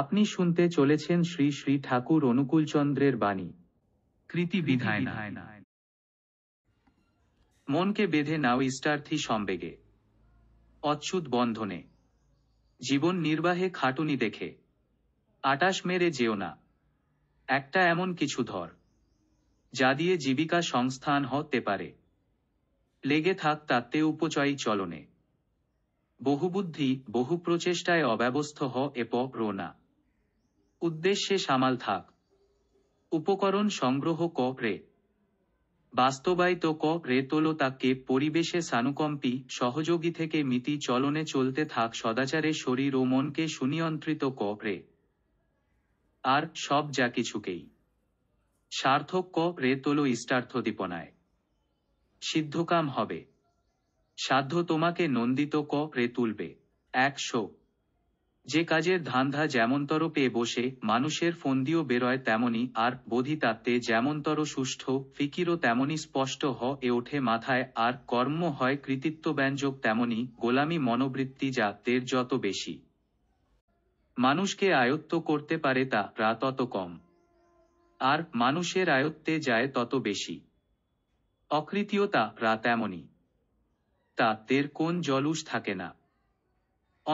আপনি শুনতে চলেছেন শ্রী শ্রী ঠাকুর অনুকূলচন্দ্রের বাণী কৃতি বিধায় মনকে বেঁধে নাও ইস্টার্থী সম্বেগে অচ্ছুত বন্ধনে জীবন নির্বাহে খাটুনি দেখে আটাশ মেরে যেও না একটা এমন কিছু ধর যা দিয়ে জীবিকা সংস্থান হতে পারে লেগে থাক তাতে উপচয়ী চলনে বহুবুদ্ধি বহু প্রচেষ্টায় অব্যবস্থ হ এপ রোনা উদ্দেশ্যে সামাল থাক উপকরণ সংগ্রহ কপরে বাস্তবায়িত কপরে তোলো তাকে পরিবেশে সানুকম্পি সহযোগী থেকে মিতি চলনে চলতে থাক সদাচারে শরীর ও মনকে সুনিয়ন্ত্রিত কপরে আর সব যা কিছুকেই সার্থক কপরে তোলো ইষ্টার্থদীপনায় সিদ্ধকাম হবে সাধ্য তোমাকে নন্দিত কপরে তুলবে একশো যে কাজের ধান্ধা যেমনতর পেয়ে বসে মানুষের ফন্দিও বেরোয় তেমনি আর বোধিতাত্ত্বে যেমনতর সুষ্ঠ ফিকিরও তেমনি স্পষ্ট হ এ ওঠে মাথায় আর কর্ম হয় কৃতিত্বব্যঞ্জক তেমনি গোলামি মনোবৃত্তি যা তের যত বেশি মানুষকে আয়ত্ত করতে পারে তা রা তত কম আর মানুষের আয়ত্তে যায় তত বেশি অকৃতীয়তা রা তেমনি তা তের কোন জলুস থাকে না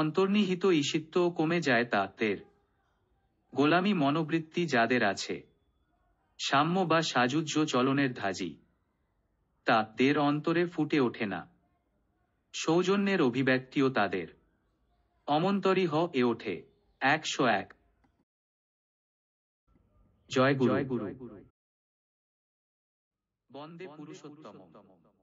অন্তর্নিহিত ঈষিত্ব কমে যায় তাদের গোলামি মনোবৃত্তি যাদের আছে সাম্য বা সাজুজ্য চলনের ধাজি তাদের অন্তরে ফুটে ওঠে না সৌজন্যের অভিব্যক্তিও তাদের অমন্তরী হ এ ওঠে একশো এক জয় গুরু বন্দে পুরুষোত্তম